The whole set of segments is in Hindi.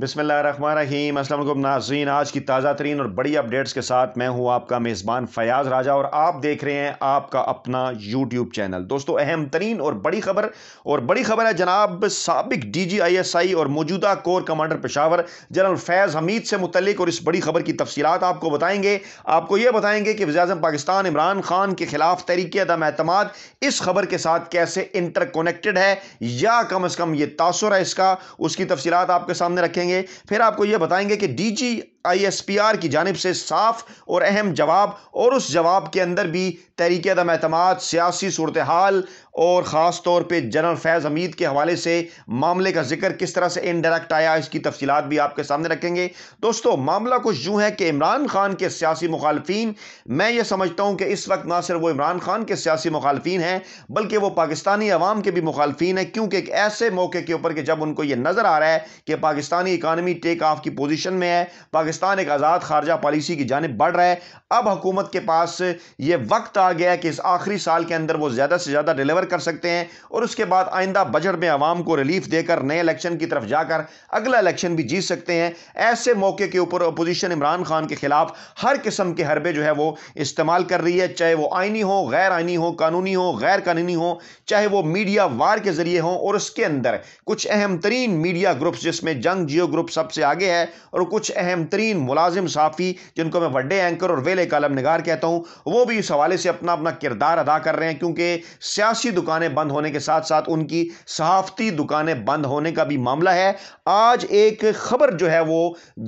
बिसमिल्ल रिम असलम नाजीन आज की ताज़ा तरीन और बड़ी अपडेट्स के साथ मैं हूँ आपका मेज़बान फयाज राजा और आप देख रहे हैं आपका अपना यूट्यूब चैनल दोस्तों अहम तरीन और बड़ी खबर और बड़ी खबर है जनाब सबक D G I S I और मौजूदा core commander Peshawar general Faiz Hameed से मुतलिक और इस बड़ी खबर की तफसीत आपको बताएंगे आपको ये बताएंगे कि वजाम पाकिस्तान इमरान खान के खिलाफ तहरीक अदम अहतम इस खबर के साथ कैसे इंटरकोनेक्टेड है या कम अज़ कम ये तासर है इसका उसकी तफसीत आपके सामने रखेंगे करेंगे फिर आपको यह बताएंगे कि डीजी आईएसपीआर की जानब से साफ और अहम जवाब और उस जवाब के अंदर भी तहरीक दम अतमाद सियासी सूरत हाल और ख़ास तौर पर जनरल फैज़ हमीद के हवाले से मामले का जिक्र किस तरह से इनडायरेक्ट आया इसकी तफसीत भी आपके सामने रखेंगे दोस्तों मामला कुछ यूँ है कि इमरान खान के सियासी मुखालफी मैं ये समझता हूँ कि इस वक्त ना सिर्फ वो इमरान खान के सियासी मुखालफी हैं बल्कि वो पाकिस्तानी अवाम के भी मुखालफी हैं क्योंकि एक ऐसे मौके के ऊपर कि जब उनको ये नज़र आ रहा है कि पाकिस्तानी इकानमी टेक ऑफ की पोजिशन में है पाकिस्तान पाकिस्तान एक आज़ाद खारजा पॉलिसी की जानब बढ़ रहा है अब हुकूमत के पास ये वक्त आ गया है कि इस आखिरी साल के अंदर वो ज़्यादा से ज़्यादा डिलीवर कर सकते हैं और उसके बाद आइंदा बजट में आवाम को रिलीफ देकर नए इलेक्शन की तरफ जाकर अगला इलेक्शन भी जीत सकते हैं ऐसे मौके के ऊपर अपोजिशन इमरान खान के खिलाफ हर किस्म के हरबे जो है वो इस्तेमाल कर रही है चाहे वो आइनी हो गैर आइनी हो कानूनी हो गैर कानूनी हो चाहे वो मीडिया वार के जरिए हों और उसके अंदर कुछ अहम तरीन मीडिया ग्रुप्स जिसमें जंग जियो ग्रुप सबसे आगे है और कुछ अहम तरीन बेहतरीन मुलाजिम साफ़ी जिनको मैं वड्डे एंकर और वेले कलम निगार कहता हूँ वो भी इस हवाले से अपना अपना किरदार अदा कर रहे हैं क्योंकि सियासी दुकानें बंद होने के साथ साथ उनकी सहाफ़ती दुकानें बंद होने का भी मामला है आज एक खबर जो है वो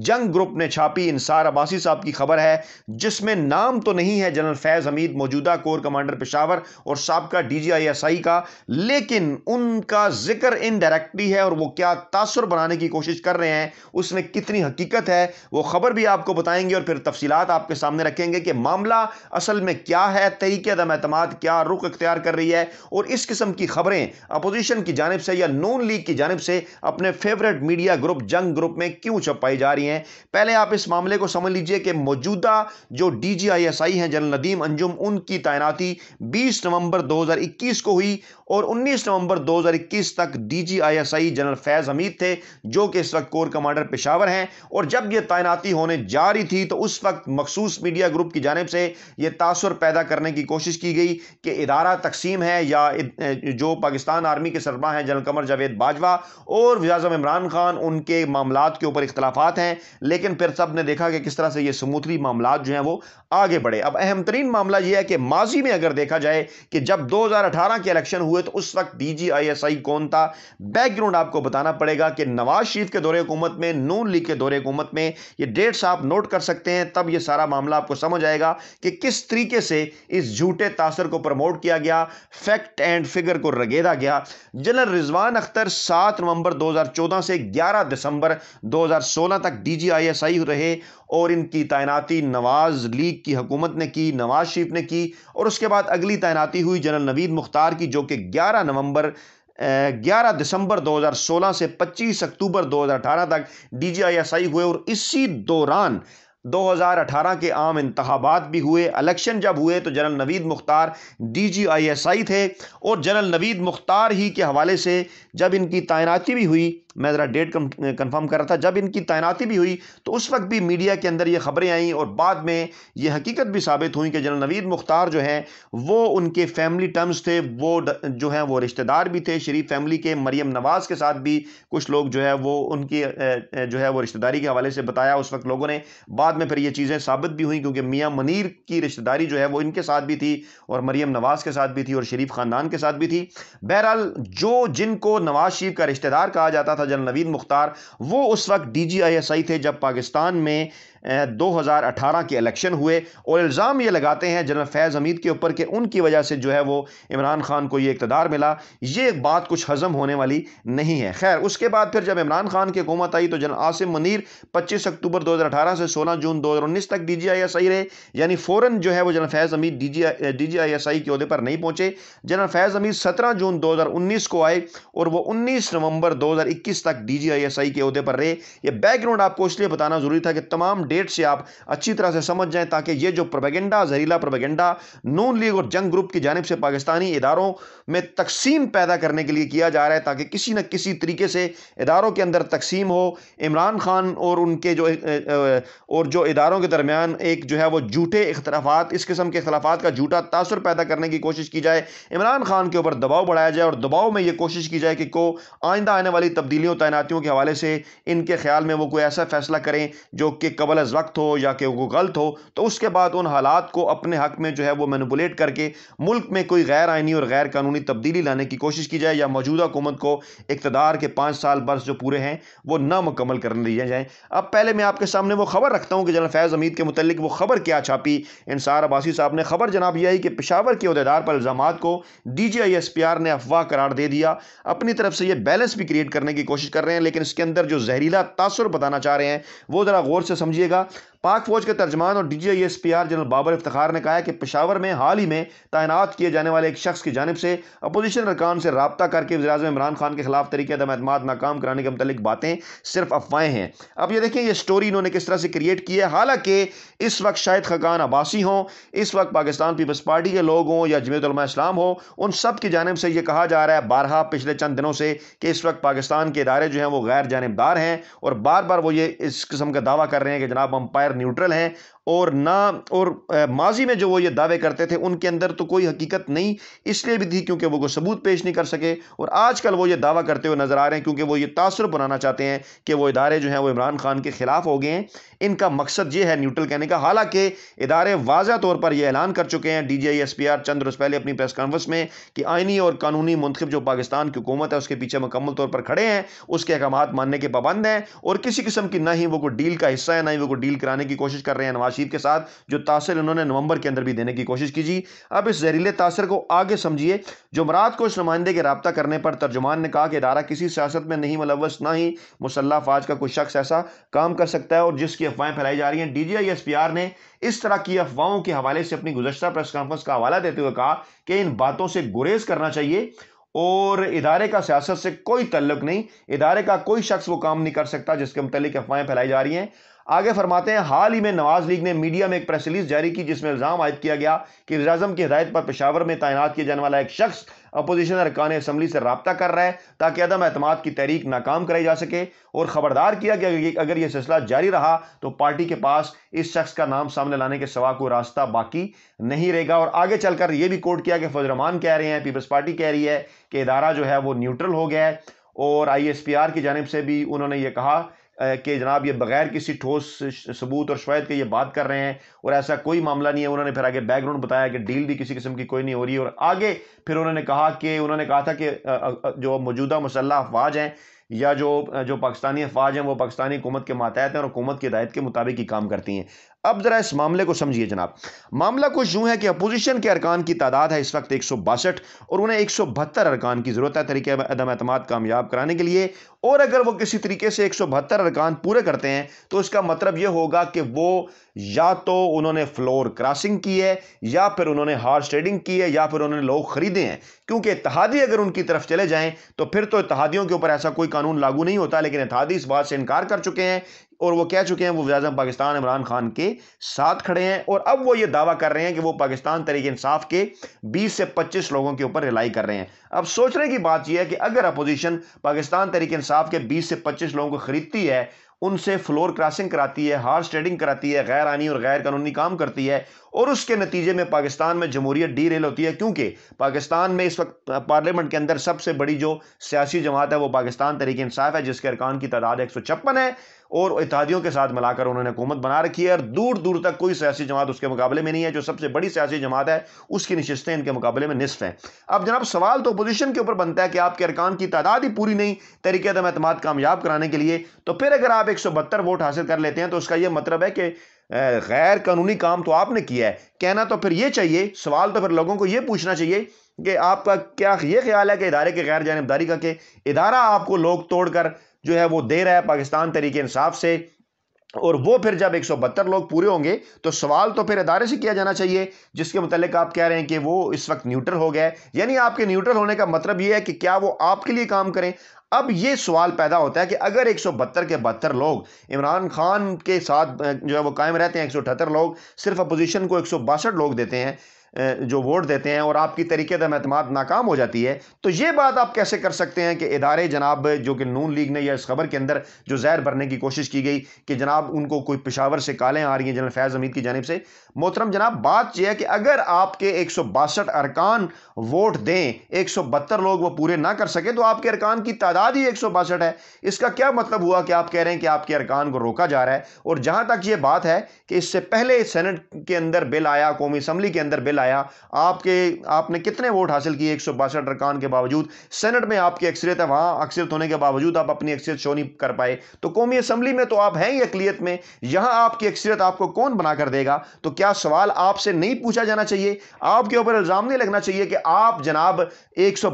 जंग ग्रुप ने छापी इंसार अब्बासी साहब की खबर है जिसमें नाम तो नहीं है जनरल फैज़ हमीद मौजूदा कोर कमांडर पेशावर और सबका डी जी आई एस आई का लेकिन उनका जिक्र इनडायरेक्टली है और वो क्या तासर बनाने की कोशिश कर रहे हैं उसमें कितनी हकीकत है वो ख़बर भी आपको बताएंगे और फिर तफसीत आपके सामने रखेंगे कि मामला असल में क्या है तरीके दम अतमाद क्या रुख अख्तियार कर रही है और इस किस्म की खबरें अपोजिशन की जानब से या नून लीग की जानब से अपने favourite media group Jang group में क्यों छपाई जा रही हैं पहले आप इस मामले को समझ लीजिए कि मौजूदा जो डी जी आई एस आई हैं जनरल नदीम अंजुम उनकी तैनाती बीस नवंबर दो हज़ार इक्कीस को हुई और उन्नीस नवंबर दो हज़ार इक्कीस तक D G I S I general Faiz Hameed थे जो कि इस वक्त कोर कमांडर पेशावर हैं और जब ये तैनात तैनाती होने जा रही थी तो उस वक्त मखसूस मीडिया ग्रुप की जानब से यह तासर पैदा करने की कोशिश की गई कि इदारा तकसीम है या जो पाकिस्तान आर्मी के सरबा हैं जनरल कमर जावेद बाजवा और वजाजम इमरान खान उनके मामला के ऊपर इख्तलाफा हैं लेकिन फिर सब ने देखा कि किस तरह से ये समूथरी मामला जो हैं वो आगे बढ़े अब अहम तरीन मामला यह है कि माजी में अगर देखा जाए कि जब दो हज़ार अठारह के इलेक्शन हुए तो उस वक्त डी जी आई एस आई कौन था बैकग्राउंड आपको बताना पड़ेगा कि नवाज शरीफ के दौरे हुकूमत में नून लीग के दौरे हुकूमत में ये डेट्स आप नोट कर सकते हैं तब ये सारा मामला आपको समझ आएगा कि किस तरीके से इस झूठे तासर को प्रमोट किया गया फैक्ट एंड फिगर को रगेदा गया जनरल रिजवान अख्तर सात नवंबर 2014 से 11 दिसंबर 2016 तक डीजीआईएसआई रहे और इनकी तैनाती नवाज लीग की हुकूमत ने की नवाज शरीफ ने की और उसके बाद अगली तैनाती हुई जनरल नवीद मुख्तार की जो कि ग्यारह नवंबर 11 दिसंबर 2016 से 25 अक्टूबर 2018 तक डीजीआईएसआई हुए और इसी दौरान 2018 के आम इंतबात भी हुए इलेक्शन जब हुए तो general Naveed Mukhtar D G I S I थे और जनरल नवीद मुख्तार ही के हवाले से जब इनकी तैनाती भी हुई मैं ज़रा डेट कंफर्म कर रहा था जब इनकी तैनाती भी हुई तो उस वक्त भी मीडिया के अंदर ये खबरें आईं और बाद में ये हकीकत भी साबित हुई कि जनरल नवीद मुख्तार जो हैं वो उनके फैमिली टर्म्स थे वो जो हैं वो रिश्तेदार भी थे शरीफ फैमिली के मरीम नवाज़ के साथ भी कुछ लोग जो है वो उनकी जो है वो रिश्तेदारी के हवाले से बताया उस वक्त लोगों ने बाद में फिर ये चीज़ें साबित भी हुई क्योंकि मियाँ मनीर की रिश्तेदारी जो है वो इनके साथ भी थी और मरीम नवाज़ के साथ भी थी और शरीफ ख़ानदान के साथ भी थी बहरहाल जो जिनको नवाज शरीफ का रिश्तेदार कहा जाता था जनरल नवीद मुख्तार वो उस वक्त D G I S I थे जब पाकिस्तान में 2018 के इलेक्शन हुए और इल्ज़ाम ये लगाते हैं जनरल फैज़ हमीद के ऊपर कि उनकी वजह से जो है वो इमरान खान को ये इकतदार मिला ये बात कुछ हजम होने वाली नहीं है खैर उसके बाद फिर जब इमरान खान की हुकूमत आई तो जनरल आसिम मनीर पच्चीस अक्टूबर दो हज़ार अठारह से सोलह जून दो हज़ार उन्नीस तक डी जी आई एस आई रहे यानी फ़ौरन जो है वो general Faiz Hameed D G D G I S I के अहदे पर नहीं पहुँचे जनरल फैज़ हमीद सत्रह जून दो हज़ार उन्नीस को आए और वो उन्नीस नवंबर दो हज़ार इक्कीस तक D G I S I के अहदे पर रहे ये बैकग्राउंड आपको इसलिए बताना ज़रूरी था कि तमाम डेट से आप अच्छी तरह से समझ जाएं ताकि ये जो प्रोपेगेंडा जहरीला प्रोपेगेंडा नून लीग और जंग ग्रुप की जानब से पाकिस्तानी इदारों में तकसीम पैदा करने के लिए किया जा रहा है ताकि किसी न किसी तरीके से इदारों के अंदर तकसीम हो इमरान खान और उनके जो और जो इदारों के दरमियान एक जो है वो झूठे इख्तलाफात इस किस्म के अखिलाफा का झूठा तासर पैदा करने की कोशिश की जाए इमरान खान के ऊपर दबाव बढ़ाया जाए और दबाव में ये कोशिश की जाए कि को आइंदा आने वाली तब्दीलियों तैनातियों के हवाले से इनके ख्याल में वो कोई ऐसा फैसला करें जो कि कबल गलत वक्त हो या कि वो गलत हो तो उसके बाद उन हालात को अपने हक में जो है वो मैनिपुलेट करके मुल्क में कोई गैर आइनी और गैर कानूनी तब्दीली लाने की कोशिश की जाए या मौजूदा हुकूमत को इकतदार के पाँच साल बर्स जो पूरे हैं वो नामकमल करने दिए जाए अब पहले मैं आपके सामने वो खबर रखता हूँ कि जनरल फैज़ हमीद के मतलब वो खबर क्या छापी इंसार अबासी साहब ने खबर जनाब यह आई कि पिशावर के अहदेदार पर इल्ज़ाम को D G I S P R ने अफवाह करार दे दिया अपनी तरफ से ये बैलेंस भी क्रिएट करने की कोशिश कर रहे हैं लेकिन इसके अंदर जो जहरीला तासर बताना चाह रहे हैं वो ज़रा गौर से समझिए कीजिएगा पाक फौज के तर्जमान और D G I S P R general Babar Iftar ने कहा है कि पेशावर में हाल ही में तैनात किए जाने वाले एक शख्स की जानब से अपोजिशन अरकान से रबता करके वजराज इमरान खान के खिलाफ तरीके अदम अहतमाद नाकाम कराने के मतलब बातें सिर्फ अफवाहें हैं अब ये देखें ये स्टोरी इन्होंने किस तरह से क्रिएट की है हालांकि इस वक्त शायद खकान अबासी हों इस वक्त पाकिस्तान पीपल्स पार्टी के लोग हों या जमीतलमा इस्लाम हो उन सब की जानब से यह कहा जा रहा है बारहा पिछले चंद दिनों से कि इस वक्त पाकिस्तान के इदारे जो हैं वो गैर जानबदार हैं और बार बार वो ये इस किस्म का दावा कर रहे हैं कि जनाब अम्पायर टायर न्यूट्रल हैं और ना और माजी में जो वो ये दावे करते थे उनके अंदर तो कोई हकीकत नहीं इसलिए भी थी क्योंकि वो कोई सबूत पेश नहीं कर सके और आजकल वो ये दावा करते हुए नज़र आ रहे हैं क्योंकि वो ये तासर बनाना चाहते हैं कि वो इदारे जो हैं वो इमरान खान के ख़िलाफ़ हो गए हैं इनका मकसद ये है न्यूट्रल कहने का हालांकि इदारे वाजह तौर पर यह ऐलान कर चुके हैं D G I S P R चंद रोज पहले अपनी प्रेस कॉन्फ्रेंस में कि आइनी और कानूनी मुंतब जो पाकिस्तान की हुकूमत है उसके पीछे मुकम्मल तौर पर खड़े हैं उसके अहकाम मानने के पाबंद हैं और किसी किस्म की ना ही वो को डील का हिस्सा है ना ही वो को डील कराने की कोशिश कर रहे हैं नवाज नाशीब के साथ जो तासर इन्होंने नवंबर के अंदर भी देने की कोशिश की जी अब इस जहरीले तासर को आगे समझिए जुमरात को इस नुमाइंदे के रबता करने पर तर्जुमान ने कहा कि इदारा किसी सियासत में नहीं मुलवस ना ही मुसल्ला फाज का कोई शख्स ऐसा काम कर सकता है और जिसकी अफवाहें फैलाई जा रही हैं D G I S P R ने इस तरह की अफवाहों के हवाले से अपनी गुजशत प्रेस कॉन्फ्रेंस का हवाला देते हुए कहा कि इन बातों से गुरेज करना चाहिए और इदारे का सियासत से कोई तल्लक नहीं इदारे का कोई शख्स वो काम नहीं कर सकता जिसके मुतलिक अफवाहें फैलाई जा रही हैं आगे फरमाते हैं हाल ही में नवाज लीग ने मीडिया में एक प्रेस रिलीज जारी की जिसमें इल्ज़ाम आयद किया गया कि वजम की हदायत पर पेशावर में तैनात किया जाने वाला एक शख्स अपोजिशन अरकान असम्बली से रबता कर रहा है ताकि अदम अहतमाद की तहरीक नाकाम कराई जा सके और खबरदार किया कि अगर यह सिलसिला जारी रहा तो पार्टी के पास इस शख्स का नाम सामने लाने के सवा कोई रास्ता बाकी नहीं रहेगा और आगे चलकर यह भी कोर्ट किया कि फजरमान कह रहे हैं पीपल्स पार्टी कह रही है कि इदारा जो है वो न्यूट्रल हो गया है और आई एस पी आर की जानब से भी उन्होंने ये कहा कि जनाब ये बगैर किसी ठोस सबूत और शवायद के ये बात कर रहे हैं और ऐसा कोई मामला नहीं है उन्होंने फिर आगे बैकग्राउंड बताया कि डील भी किसी किस्म की कोई नहीं हो रही और आगे फिर उन्होंने कहा कि उन्होंने कहा था कि जो मौजूदा मुसल्ह अफवाज हैं या जो जो पाकिस्तानी अफवाज हैं वो पाकिस्तानी हुकूमत के मातहत हैं और हुकूमत की हिदायत के मुताबिक ही काम करती हैं अब ज़रा इस मामले को समझिए जनाब मामला कुछ यूं है कि अपोजिशन के अरकान की तादाद है इस वक्त एक सौ बासठ और उन्हें एक सौ बहत्तर अरकान की ज़रूरत है तरीके अदम अतमाद कामयाब कराने के लिए और अगर वो किसी तरीके से एक सौ बहत्तर अरकान पूरे करते हैं तो इसका मतलब यह होगा कि वो या तो उन्होंने फ्लोर क्रॉसिंग की है या फिर उन्होंने हार्स ट्रेडिंग की है या फिर उन्होंने लोग ख़रीदे हैं क्योंकि इतिहादी अगर उनकी तरफ चले जाएं तो फिर तो इतिहादियों के ऊपर ऐसा कोई कानून लागू नहीं होता लेकिन इतिहादी इस बात से इनकार कर चुके हैं और वो कह चुके हैं वो वजाजम पाकिस्तान इमरान खान के साथ खड़े हैं और अब वो ये दावा कर रहे हैं कि वो पाकिस्तान तरीक इंसाफ के 20 से 25 लोगों के ऊपर रिलाई कर रहे हैं अब सोचने की बात यह है कि अगर अपोजिशन पाकिस्तान तरीके इंसाफ के 20 से 25 लोगों को ख़रीदती है उनसे फ्लोर क्रॉसिंग कराती है हार्स ट्रेडिंग कराती है गैर आनी और गैर कानूनी काम करती है और उसके नतीजे में पाकिस्तान में जमहूरियत डी रेल होती है क्योंकि पाकिस्तान में इस वक्त पार्लियामेंट के अंदर सबसे बड़ी जो सियासी जमात है वो पाकिस्तान तरीके इंसाफ है जिसके अरकान की तादाद एक है और इतिहादियों के साथ मिलाकर उन्होंने हुकूमत बना रखी है और दूर दूर तक कोई सियासी जमात उसके मुकाबले में नहीं है जो सबसे बड़ी सियासी जमात है उसकी नशस्तें इनके मुकाबले में निसफ हैं अब जनाब सवाल तो अपोजिशन के ऊपर बनता है कि आपके अरकान की तादाद ही पूरी नहीं तरीके दम अतमाद कामयाब कराने के लिए तो फिर अगर आप एक सौ बहत्तर वोट हासिल कर लेते हैं तो उसका यह मतलब है कि गैर कानूनी काम तो आपने किया है कहना तो फिर ये चाहिए सवाल तो फिर लोगों को ये पूछना चाहिए कि आपका क्या ये ख्याल है कि इदारे के गैर जानबदारी का कि इदारा आपको लोग तोड़कर जो है वो दे रहा है पाकिस्तान तरीके इंसाफ से और वो फिर जब एक सौ बहत्तर लोग पूरे होंगे तो सवाल तो फिर अदारे से किया जाना चाहिए जिसके मतलब आप कह रहे हैं कि वो इस वक्त न्यूट्रल हो गया यानी आपके न्यूट्रल होने का मतलब ये है कि क्या वो आपके लिए काम करें अब ये सवाल पैदा होता है कि अगर एक सौ बहत्तर के बहत्तर लोग इमरान खान के साथ जो है वो कायम रहते हैं एक सौ अठहत्तर लोग सिर्फ अपोजिशन को एक सौ बासठ लोग देते हैं जो वोट देते हैं और आपकी तरीके दम अतमाद नाकाम हो जाती है तो ये बात आप कैसे कर सकते हैं कि इदारे जनाब जो कि नून लीग ने या इस खबर के अंदर जो जहर भरने की कोशिश की गई कि जनाब उनको कोई पेशावर से कालें आ रही हैं जनरल फैज़ हमीद की जानब से मोहतरम जनाब बात यह है कि अगर आपके एक सौ बासठ अरकान वोट दें एक सौ बहत्तर लोग वह पूरे ना कर सकें तो आपके अरकान की तादाद ही एक सौ बासठ है इसका क्या मतलब हुआ कि आप कह रहे हैं कि आपके अरकान को रोका जा रहा है और जहाँ तक ये बात है कि इससे पहले सेनेट के अंदर बिल आया कौमी असम्बली के अंदर बिल लाया आपके आपने कितने वोट हासिल किए एक सौ बासठ अरकान के बावजूद सेनेट में आपकी अक्सरियत है वहाँ अक्सरियत होने के बावजूद आप अपनी अक्सरियत शो नहीं कर पाए तो कौमी असम्बली में तो आप हैं ही अकलीत में यहाँ आपकी अक्सरियत आपको कौन बनाकर देगा तो क्या सवाल आपसे नहीं पूछा जाना चाहिए आपके ऊपर इल्ज़ाम नहीं लगना चाहिए कि आप जनाब एक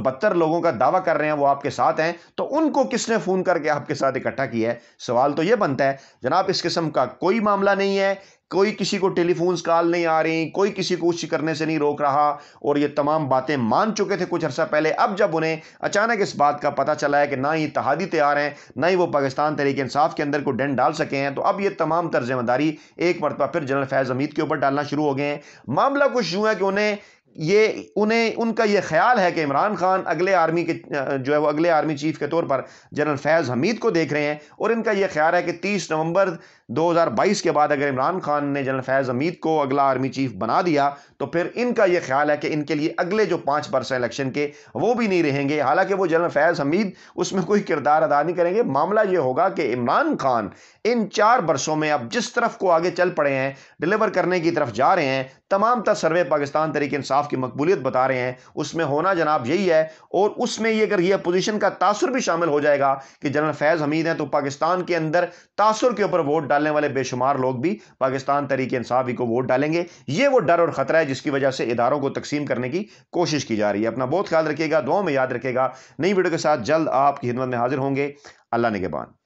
लोगों का दावा कर रहे हैं वो आपके साथ हैं तो उनको किसने फ़ोन करके आपके साथ इकट्ठा किया है सवाल तो ये बनता है जनाब इस किस्म का कोई मामला नहीं है कोई किसी को टेलीफोन्स कॉल नहीं आ रही कोई किसी को कुछ करने से नहीं रोक रहा और ये तमाम बातें मान चुके थे कुछ अर्सा पहले अब जब उन्हें अचानक इस बात का पता चला है कि ना ही तहादी तैयार हैं ना ही वो पाकिस्तान तरीके इंसाफ के अंदर को डेंट डाल सके हैं तो अब ये तमाम तर्जमदारी एक मरतबा फिर जनरल फैज़ हमीद के ऊपर डालना शुरू हो गए हैं मामला कुछ यूँ है कि उन्हें ये उन्हें उनका ये ख्याल है कि इमरान खान अगले आर्मी के जो है वो अगले आर्मी चीफ के तौर पर जनरल फैज़ हमीद को देख रहे हैं और इनका ये ख्याल है कि 30 नवंबर 2022 के बाद अगर इमरान खान ने जनरल फैज़ हमीद को अगला आर्मी चीफ बना दिया तो फिर इनका ये ख्याल है कि इनके लिए अगले जो पाँच बरस इलेक्शन के वो भी नहीं रहेंगे हालाँकि वो जनरल फैज़ हमीद उसमें कोई किरदार अदा नहीं करेंगे मामला ये होगा कि इमरान खान इन चार वर्षों में अब जिस तरफ को आगे चल पड़े हैं डिलीवर करने की तरफ जा रहे हैं तमाम तर सर्वे पाकिस्तान तरीके इंसाफ की मकबूलियत बता रहे हैं उसमें होना जनाब यही है और उसमें ये अगर यह अपोजिशन का तासर भी शामिल हो जाएगा कि जनरल फैज़ हमीद हैं तो पाकिस्तान के अंदर तासर के ऊपर वोट डालने वाले बेशुमार लोग भी पाकिस्तान तरीके इंसाफ ही को वोट डालेंगे ये वो डर और ख़तरा है जिसकी वजह से इदारों को तकसीम करने की कोशिश की जा रही है अपना बहुत ख्याल रखिएगा दुआ में याद रखेगा नई वीडियो के साथ जल्द आपकी खिदमत में हाजिर होंगे अल्लाह ने के बाद